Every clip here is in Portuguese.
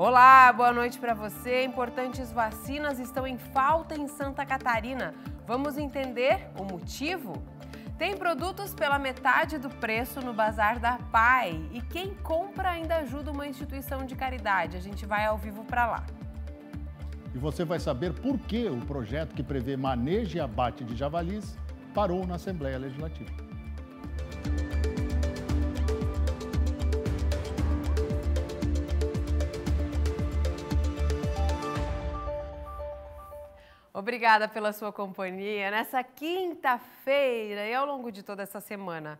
Olá, boa noite para você. Importantes vacinas estão em falta em Santa Catarina. Vamos entender o motivo? Tem produtos pela metade do preço no Bazar da PAI e quem compra ainda ajuda uma instituição de caridade. A gente vai ao vivo para lá. E você vai saber por que o projeto que prevê manejo e abate de javalis parou na Assembleia Legislativa. Obrigada pela sua companhia nessa quinta-feira e ao longo de toda essa semana.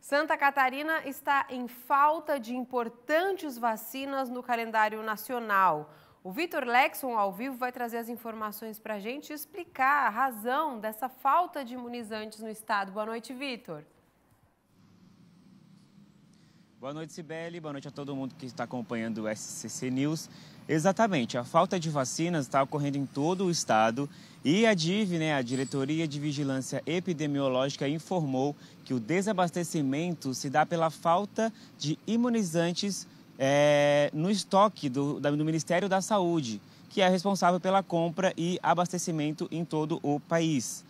Santa Catarina está em falta de importantes vacinas no calendário nacional. O Vitor Lexon, ao vivo, vai trazer as informações para a gente e explicar a razão dessa falta de imunizantes no estado. Boa noite, Vitor. Boa noite, Sibeli. Boa noite a todo mundo que está acompanhando o SCC News. Exatamente, a falta de vacinas está ocorrendo em todo o estado e a DIV, né, a Diretoria de Vigilância Epidemiológica, informou que o desabastecimento se dá pela falta de imunizantes é, no estoque do, do Ministério da Saúde, que é responsável pela compra e abastecimento em todo o país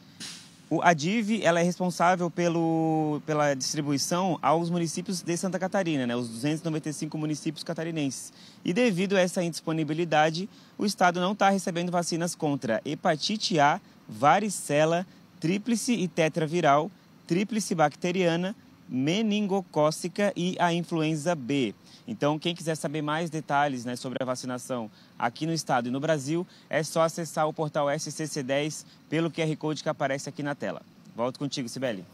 a DIV ela é responsável pelo, pela distribuição aos municípios de Santa Catarina, né, os 295 municípios catarinenses. E devido a essa indisponibilidade, o Estado não está recebendo vacinas contra hepatite A, varicela, tríplice e tetraviral, tríplice bacteriana, meningocócica e a influenza B. Então, quem quiser saber mais detalhes né, sobre a vacinação aqui no estado e no Brasil, é só acessar o portal SCC10 pelo QR Code que aparece aqui na tela. Volto contigo, Sibeli.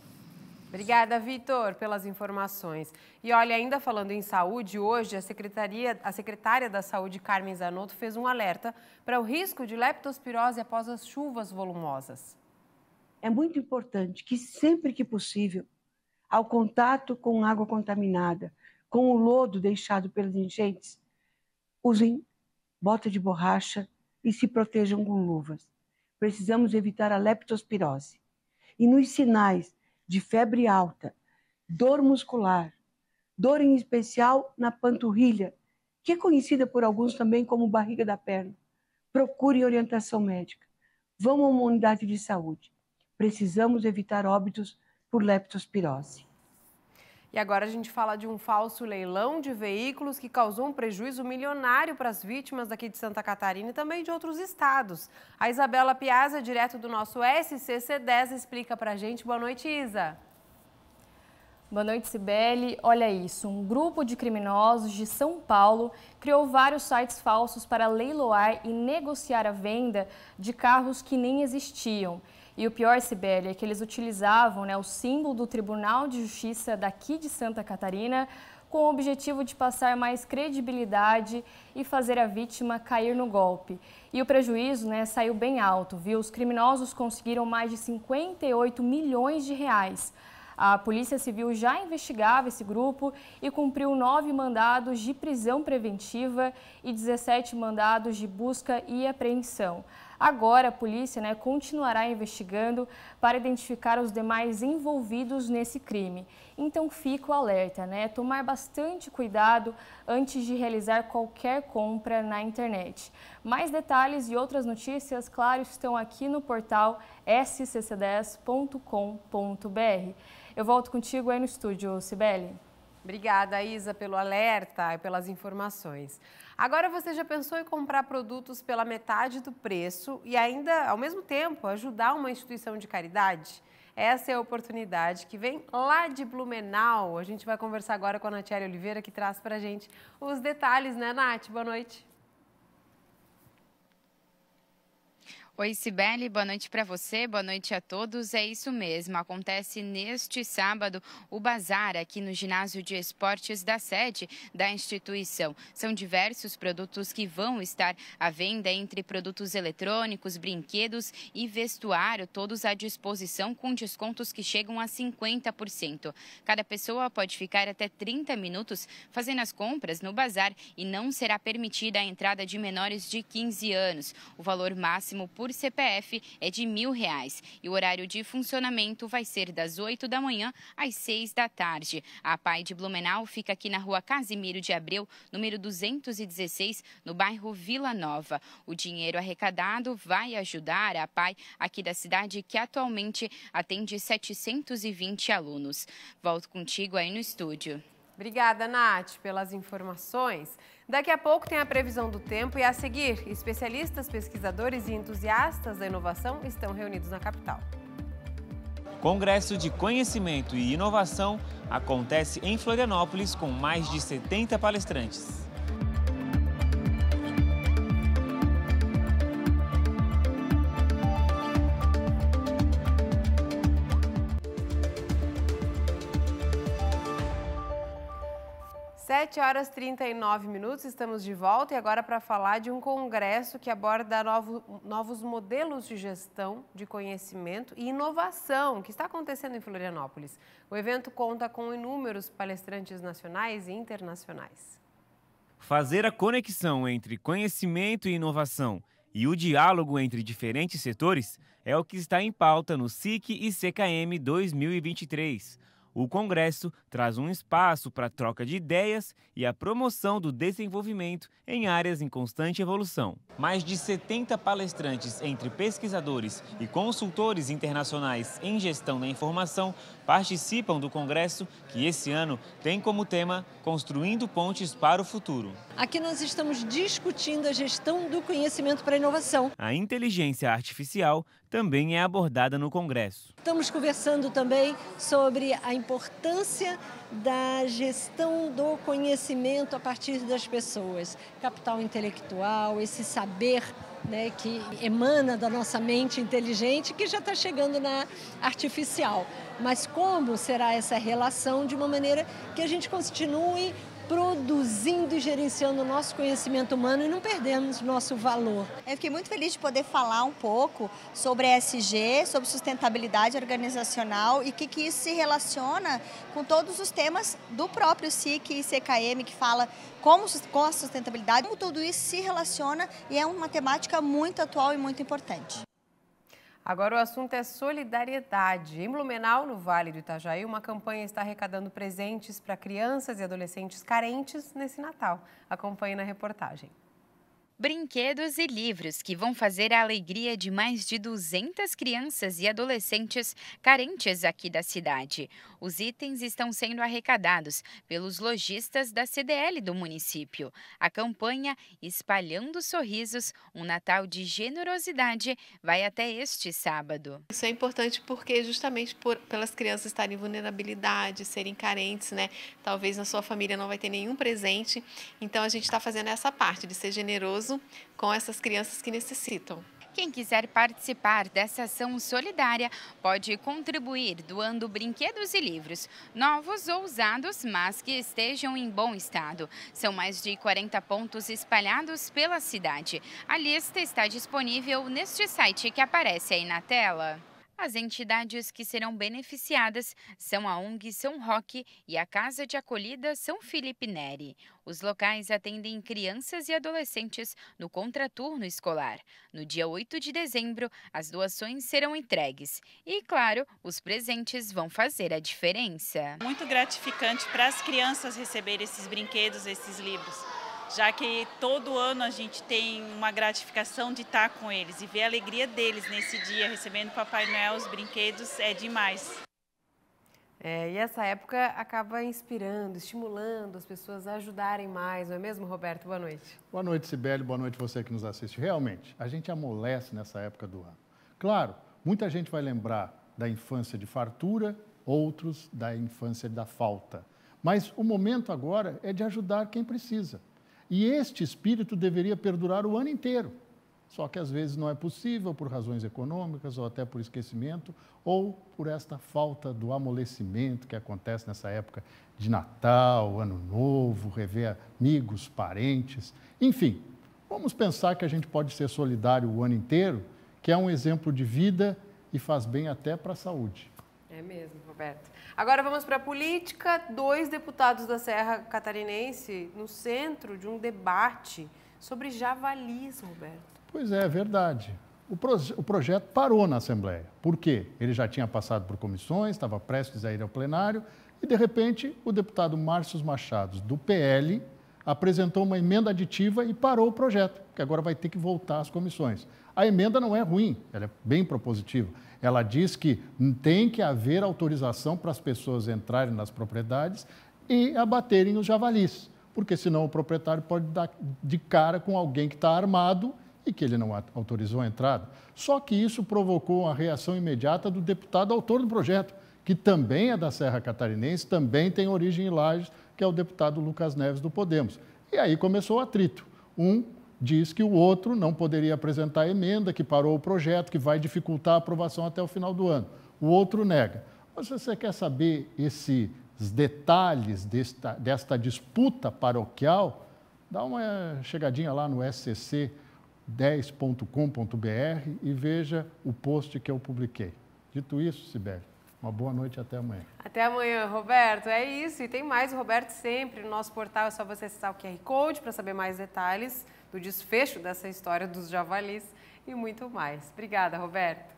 Obrigada, Vitor, pelas informações. E olha, ainda falando em saúde, hoje a, secretaria, a secretária da Saúde, Carmen Zanotto, fez um alerta para o risco de leptospirose após as chuvas volumosas. É muito importante que sempre que possível, ao contato com água contaminada, com o lodo deixado pelas enchentes, usem bota de borracha e se protejam com luvas. Precisamos evitar a leptospirose. E nos sinais de febre alta, dor muscular, dor em especial na panturrilha, que é conhecida por alguns também como barriga da perna, procure orientação médica. Vão a uma unidade de saúde. Precisamos evitar óbitos por leptospirose. E agora a gente fala de um falso leilão de veículos que causou um prejuízo milionário para as vítimas daqui de Santa Catarina e também de outros estados. A Isabela Piazza, direto do nosso SCC10, explica para a gente. Boa noite, Isa. Boa noite, Sibeli. Olha isso, um grupo de criminosos de São Paulo criou vários sites falsos para leiloar e negociar a venda de carros que nem existiam. E o pior, Sibeli, é que eles utilizavam né, o símbolo do Tribunal de Justiça daqui de Santa Catarina com o objetivo de passar mais credibilidade e fazer a vítima cair no golpe. E o prejuízo né, saiu bem alto, viu? Os criminosos conseguiram mais de 58 milhões de reais. A Polícia Civil já investigava esse grupo e cumpriu nove mandados de prisão preventiva e 17 mandados de busca e apreensão. Agora, a polícia né, continuará investigando para identificar os demais envolvidos nesse crime. Então, fica o alerta, né? Tomar bastante cuidado antes de realizar qualquer compra na internet. Mais detalhes e outras notícias, claro, estão aqui no portal scc10.com.br. Eu volto contigo aí no estúdio, Sibeli. Obrigada, Isa, pelo alerta e pelas informações. Agora você já pensou em comprar produtos pela metade do preço e ainda, ao mesmo tempo, ajudar uma instituição de caridade? Essa é a oportunidade que vem lá de Blumenau. A gente vai conversar agora com a Natiele Oliveira, que traz para gente os detalhes, né, Nath? Boa noite. Oi, Sibeli, boa noite para você, boa noite a todos. É isso mesmo, acontece neste sábado o bazar aqui no ginásio de esportes da sede da instituição. São diversos produtos que vão estar à venda entre produtos eletrônicos, brinquedos e vestuário, todos à disposição com descontos que chegam a 50%. Cada pessoa pode ficar até 30 minutos fazendo as compras no bazar e não será permitida a entrada de menores de 15 anos. O valor máximo por por CPF é de mil reais e o horário de funcionamento vai ser das 8 da manhã às 6 da tarde. A Pai de Blumenau fica aqui na rua Casimiro de Abreu, número 216, no bairro Vila Nova. O dinheiro arrecadado vai ajudar a Pai aqui da cidade, que atualmente atende 720 alunos. Volto contigo aí no estúdio. Obrigada, Nath, pelas informações. Daqui a pouco tem a previsão do tempo e a seguir, especialistas, pesquisadores e entusiastas da inovação estão reunidos na capital. Congresso de Conhecimento e Inovação acontece em Florianópolis com mais de 70 palestrantes. 7 horas 39 minutos, estamos de volta e agora para falar de um congresso que aborda novo, novos modelos de gestão de conhecimento e inovação que está acontecendo em Florianópolis. O evento conta com inúmeros palestrantes nacionais e internacionais. Fazer a conexão entre conhecimento e inovação e o diálogo entre diferentes setores é o que está em pauta no SIC e CKM 2023 o Congresso traz um espaço para a troca de ideias e a promoção do desenvolvimento em áreas em constante evolução. Mais de 70 palestrantes, entre pesquisadores e consultores internacionais em gestão da informação, participam do Congresso, que esse ano tem como tema Construindo Pontes para o Futuro. Aqui nós estamos discutindo a gestão do conhecimento para a inovação. A inteligência artificial também é abordada no Congresso. Estamos conversando também sobre a importância da gestão do conhecimento a partir das pessoas, capital intelectual, esse saber né, que emana da nossa mente inteligente, que já está chegando na artificial. Mas como será essa relação de uma maneira que a gente continue produzindo e gerenciando o nosso conhecimento humano e não perdemos nosso valor. Eu fiquei muito feliz de poder falar um pouco sobre ESG, sobre sustentabilidade organizacional e que, que isso se relaciona com todos os temas do próprio SIC e CKM, que fala como com a sustentabilidade, como tudo isso se relaciona e é uma temática muito atual e muito importante. Agora o assunto é solidariedade. Em Blumenau, no Vale do Itajaí, uma campanha está arrecadando presentes para crianças e adolescentes carentes nesse Natal. Acompanhe na reportagem brinquedos e livros que vão fazer a alegria de mais de 200 crianças e adolescentes carentes aqui da cidade. Os itens estão sendo arrecadados pelos lojistas da CDL do município. A campanha Espalhando Sorrisos, um Natal de Generosidade, vai até este sábado. Isso é importante porque justamente por, pelas crianças estarem em vulnerabilidade, serem carentes, né? Talvez na sua família não vai ter nenhum presente. Então a gente está fazendo essa parte de ser generoso caso com essas crianças que necessitam. Quem quiser participar dessa ação solidária pode contribuir doando brinquedos e livros, novos ou usados, mas que estejam em bom estado. São mais de 40 pontos espalhados pela cidade. A lista está disponível neste site que aparece aí na tela. As entidades que serão beneficiadas são a ONG São Roque e a Casa de Acolhida São Felipe Neri. Os locais atendem crianças e adolescentes no contraturno escolar. No dia 8 de dezembro, as doações serão entregues. E, claro, os presentes vão fazer a diferença. Muito gratificante para as crianças receber esses brinquedos, esses livros já que todo ano a gente tem uma gratificação de estar com eles e ver a alegria deles nesse dia, recebendo Papai Noel, os brinquedos, é demais. É, e essa época acaba inspirando, estimulando as pessoas a ajudarem mais, não é mesmo, Roberto? Boa noite. Boa noite, Sibeli. Boa noite você que nos assiste. Realmente, a gente amolece nessa época do ano. Claro, muita gente vai lembrar da infância de fartura, outros da infância da falta. Mas o momento agora é de ajudar quem precisa. E este espírito deveria perdurar o ano inteiro. Só que às vezes não é possível por razões econômicas ou até por esquecimento ou por esta falta do amolecimento que acontece nessa época de Natal, Ano Novo, rever amigos, parentes, enfim. Vamos pensar que a gente pode ser solidário o ano inteiro, que é um exemplo de vida e faz bem até para a saúde. É mesmo, Roberto. Agora vamos para a política. Dois deputados da Serra Catarinense no centro de um debate sobre javalis, Roberto. Pois é, é verdade. O, pro- o projeto parou na Assembleia. Por quê? Ele já tinha passado por comissões, estava prestes a ir ao plenário e, de repente, o deputado Márcio Machados, do PL, apresentou uma emenda aditiva e parou o projeto, que agora vai ter que voltar às comissões. A emenda não é ruim, ela é bem propositiva. Ela diz que tem que haver autorização para as pessoas entrarem nas propriedades e abaterem os javalis, porque senão o proprietário pode dar de cara com alguém que está armado e que ele não autorizou a entrada. Só que isso provocou a reação imediata do deputado autor do projeto, que também é da Serra Catarinense, também tem origem em Lages, que é o deputado Lucas Neves do Podemos. E aí começou o atrito. Um diz que o outro não poderia apresentar emenda, que parou o projeto, que vai dificultar a aprovação até o final do ano. O outro nega. Mas se você quer saber esses detalhes desta, desta disputa paroquial, dá uma chegadinha lá no scc10.com.br e veja o post que eu publiquei. Dito isso, Sibeli, uma boa noite até amanhã. Até amanhã, Roberto. É isso. E tem mais, Roberto, sempre no nosso portal. É só você acessar o QR Code para saber mais detalhes do desfecho dessa história dos javalis e muito mais. Obrigada, Roberto.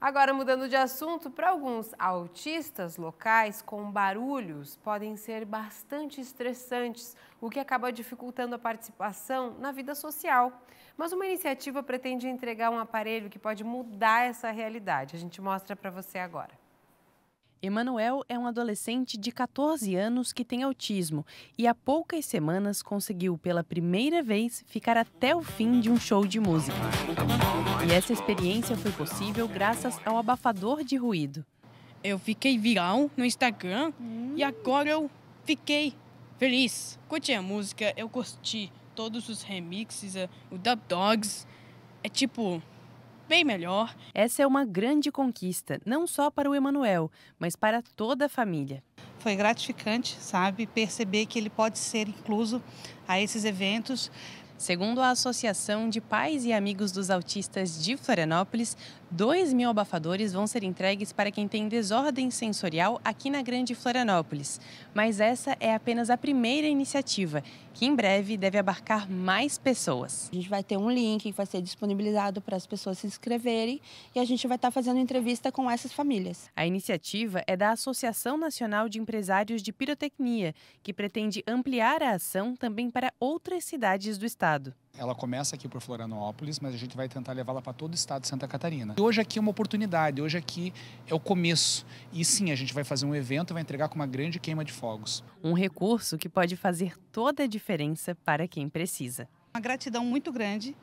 Agora, mudando de assunto, para alguns autistas locais com barulhos podem ser bastante estressantes, o que acaba dificultando a participação na vida social. Mas uma iniciativa pretende entregar um aparelho que pode mudar essa realidade. A gente mostra para você agora. Emanuel é um adolescente de 14 anos que tem autismo e há poucas semanas conseguiu pela primeira vez ficar até o fim de um show de música. E essa experiência foi possível graças ao abafador de ruído. Eu fiquei viral no Instagram hum. e agora eu fiquei feliz. Curti a música, eu curti todos os remixes, eh, o Dub Dogs. É tipo, bem melhor. Essa é uma grande conquista, não só para o Emanuel, mas para toda a família. Foi gratificante, sabe, perceber que ele pode ser incluso a esses eventos. Segundo a Associação de Pais e Amigos dos Autistas de Florianópolis, 2 mil abafadores vão ser entregues para quem tem desordem sensorial aqui na Grande Florianópolis. Mas essa é apenas a primeira iniciativa, que em breve deve abarcar mais pessoas. A gente vai ter um link que vai ser disponibilizado para as pessoas se inscreverem e a gente vai estar fazendo entrevista com essas famílias. A iniciativa é da Associação Nacional de Empresários de Pirotecnia, que pretende ampliar a ação também para outras cidades do estado. Ela começa aqui por Florianópolis, mas a gente vai tentar levá-la para todo o estado de Santa Catarina. E hoje aqui é uma oportunidade, hoje aqui é o começo. E sim, a gente vai fazer um evento e vai entregar com uma grande queima de fogos. Um recurso que pode fazer toda a diferença para quem precisa. Uma gratidão muito grande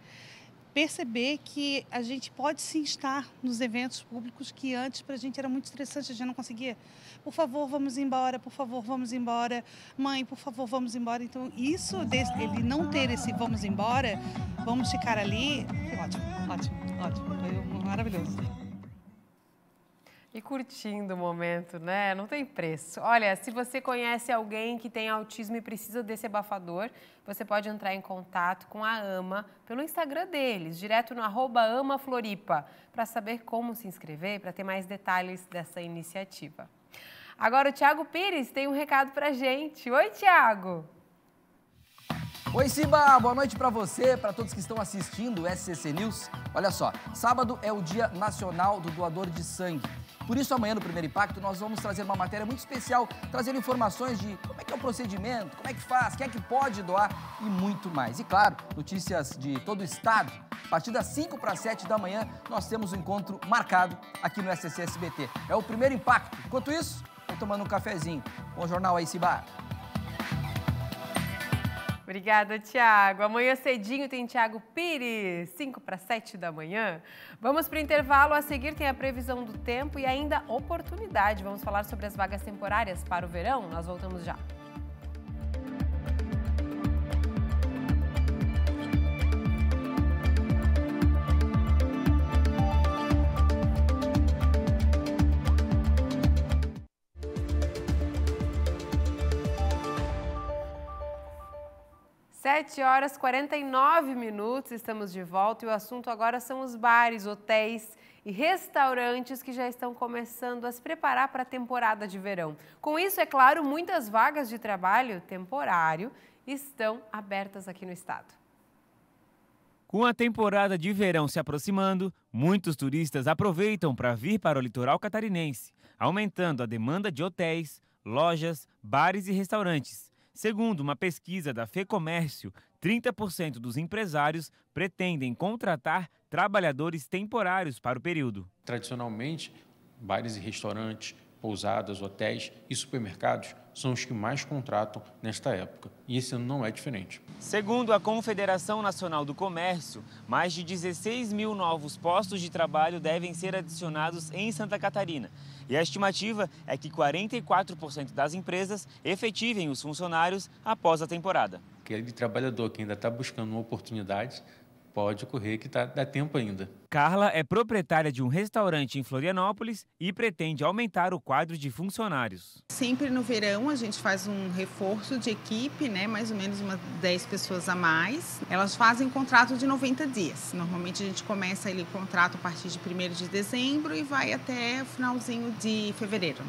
perceber que a gente pode sim estar nos eventos públicos que antes para a gente era muito estressante, a gente não conseguia. Por favor, vamos embora, por favor, vamos embora. Mãe, por favor, vamos embora. Então, isso, ele não ter esse vamos embora, vamos ficar ali, ótimo, ótimo, ótimo. Foi maravilhoso. E curtindo o momento, né? Não tem preço. Olha, se você conhece alguém que tem autismo e precisa desse abafador, você pode entrar em contato com a AMA pelo Instagram deles, direto no AmaFloripa, para saber como se inscrever, para ter mais detalhes dessa iniciativa. Agora o Thiago Pires tem um recado para gente. Oi, Thiago. Oi, Siba! Boa noite para você, para todos que estão assistindo o SCC News. Olha só, sábado é o Dia Nacional do Doador de Sangue. Por isso, amanhã no Primeiro Impacto, nós vamos trazer uma matéria muito especial, trazendo informações de como é que é o procedimento, como é que faz, quem é que pode doar e muito mais. E claro, notícias de todo o estado. A partir das 5 para 7 da manhã, nós temos um encontro marcado aqui no SCC SBT. É o Primeiro Impacto. Enquanto isso, estou tomando um cafezinho. Bom jornal aí, Siba! Obrigada, Tiago. Amanhã cedinho tem Tiago Pires, 5 para 7 da manhã. Vamos para o intervalo. A seguir tem a previsão do tempo e ainda oportunidade. Vamos falar sobre as vagas temporárias para o verão. Nós voltamos já. 7 horas 49 minutos, estamos de volta e o assunto agora são os bares, hotéis e restaurantes que já estão começando a se preparar para a temporada de verão. Com isso, é claro, muitas vagas de trabalho temporário estão abertas aqui no estado. Com a temporada de verão se aproximando, muitos turistas aproveitam para vir para o litoral catarinense, aumentando a demanda de hotéis, lojas, bares e restaurantes. Segundo uma pesquisa da FEComércio, 30% dos empresários pretendem contratar trabalhadores temporários para o período. Tradicionalmente, bares e restaurantes, pousadas, hotéis e supermercados são os que mais contratam nesta época. E esse ano não é diferente. Segundo a Confederação Nacional do Comércio, mais de 16 mil novos postos de trabalho devem ser adicionados em Santa Catarina. E a estimativa é que 44% das empresas efetivem os funcionários após a temporada. Aquele trabalhador que ainda está buscando uma oportunidade Pode correr que tá, dá tempo ainda. Carla é proprietária de um restaurante em Florianópolis e pretende aumentar o quadro de funcionários. Sempre no verão a gente faz um reforço de equipe, né? Mais ou menos umas 10 pessoas a mais. Elas fazem contrato de 90 dias. Normalmente a gente começa ele contrato a partir de 1 de dezembro e vai até o finalzinho de fevereiro.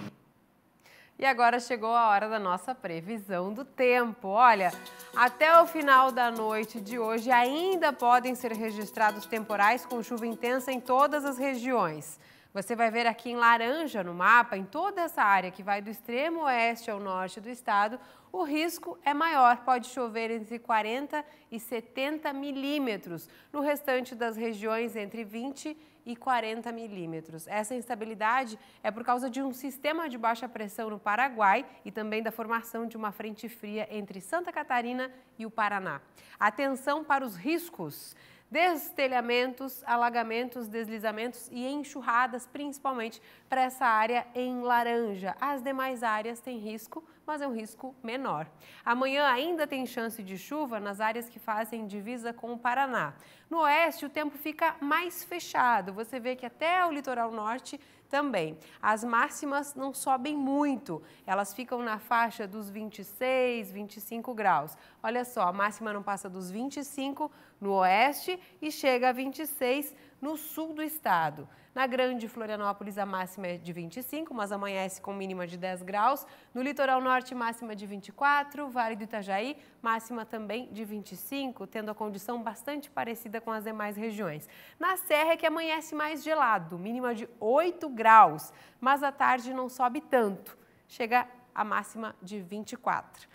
E agora chegou a hora da nossa previsão do tempo. Olha, até o final da noite de hoje ainda podem ser registrados temporais com chuva intensa em todas as regiões. Você vai ver aqui em laranja no mapa, em toda essa área que vai do extremo oeste ao norte do estado, o risco é maior, pode chover entre 40 e 70 milímetros. No restante das regiões, entre 20 e e 40 milímetros. Essa instabilidade é por causa de um sistema de baixa pressão no Paraguai e também da formação de uma frente fria entre Santa Catarina e o Paraná. Atenção para os riscos destelhamentos, alagamentos, deslizamentos e enxurradas, principalmente para essa área em laranja. As demais áreas têm risco mas é um risco menor. Amanhã ainda tem chance de chuva nas áreas que fazem divisa com o Paraná. No oeste, o tempo fica mais fechado. Você vê que até o litoral norte também. As máximas não sobem muito, elas ficam na faixa dos 26, 25 graus. Olha só, a máxima não passa dos 25 no oeste e chega a 26 no sul do estado. Na Grande Florianópolis, a máxima é de 25, mas amanhece com mínima de 10 graus. No litoral norte, máxima de 24. Vale do Itajaí, máxima também de 25, tendo a condição bastante parecida com as demais regiões. Na Serra, é que amanhece mais gelado, mínima de 8 graus, mas à tarde não sobe tanto. Chega a máxima de 24.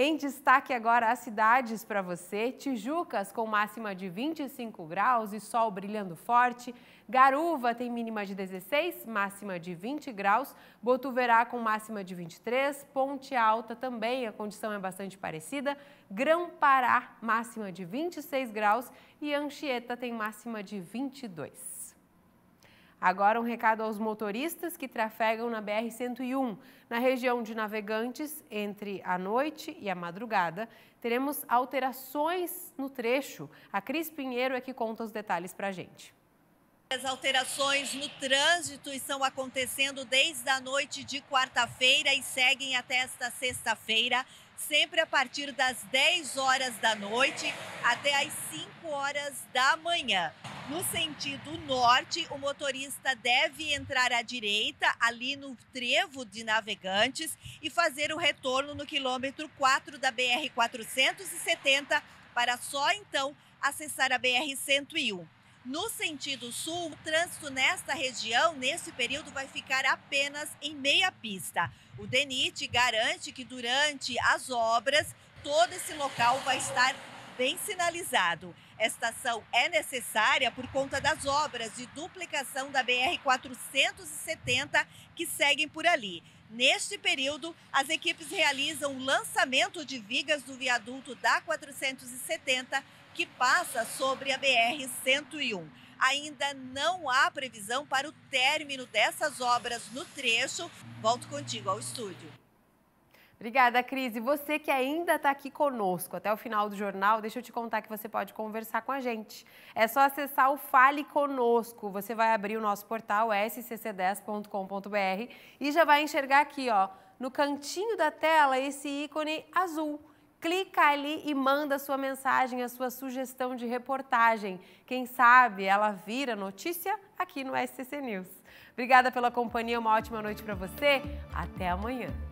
Em destaque agora as cidades para você: Tijucas com máxima de 25 graus e sol brilhando forte. Garuva tem mínima de 16, máxima de 20 graus. Botuverá com máxima de 23. Ponte Alta também, a condição é bastante parecida. Grão-Pará, máxima de 26 graus. E Anchieta tem máxima de 22. Agora, um recado aos motoristas que trafegam na BR-101. Na região de Navegantes, entre a noite e a madrugada, teremos alterações no trecho. A Cris Pinheiro é que conta os detalhes para a gente. As alterações no trânsito estão acontecendo desde a noite de quarta-feira e seguem até esta sexta-feira sempre a partir das 10 horas da noite até as 5 horas da manhã. No sentido norte, o motorista deve entrar à direita, ali no trevo de navegantes, e fazer o retorno no quilômetro 4 da BR-470, para só então acessar a BR-101. No sentido sul, o trânsito nesta região, nesse período, vai ficar apenas em meia pista. O DENIT garante que durante as obras, todo esse local vai estar bem sinalizado. Esta ação é necessária por conta das obras de duplicação da BR-470 que seguem por ali. Neste período, as equipes realizam o lançamento de vigas do viaduto da 470 que passa sobre a BR-101. Ainda não há previsão para o término dessas obras no trecho. Volto contigo ao estúdio. Obrigada, Cris. E você que ainda está aqui conosco até o final do jornal, deixa eu te contar que você pode conversar com a gente. É só acessar o Fale Conosco. Você vai abrir o nosso portal scc10.com.br e já vai enxergar aqui, ó, no cantinho da tela, esse ícone azul clica ali e manda sua mensagem, a sua sugestão de reportagem. Quem sabe ela vira notícia aqui no SCC News. Obrigada pela companhia, uma ótima noite para você. Até amanhã.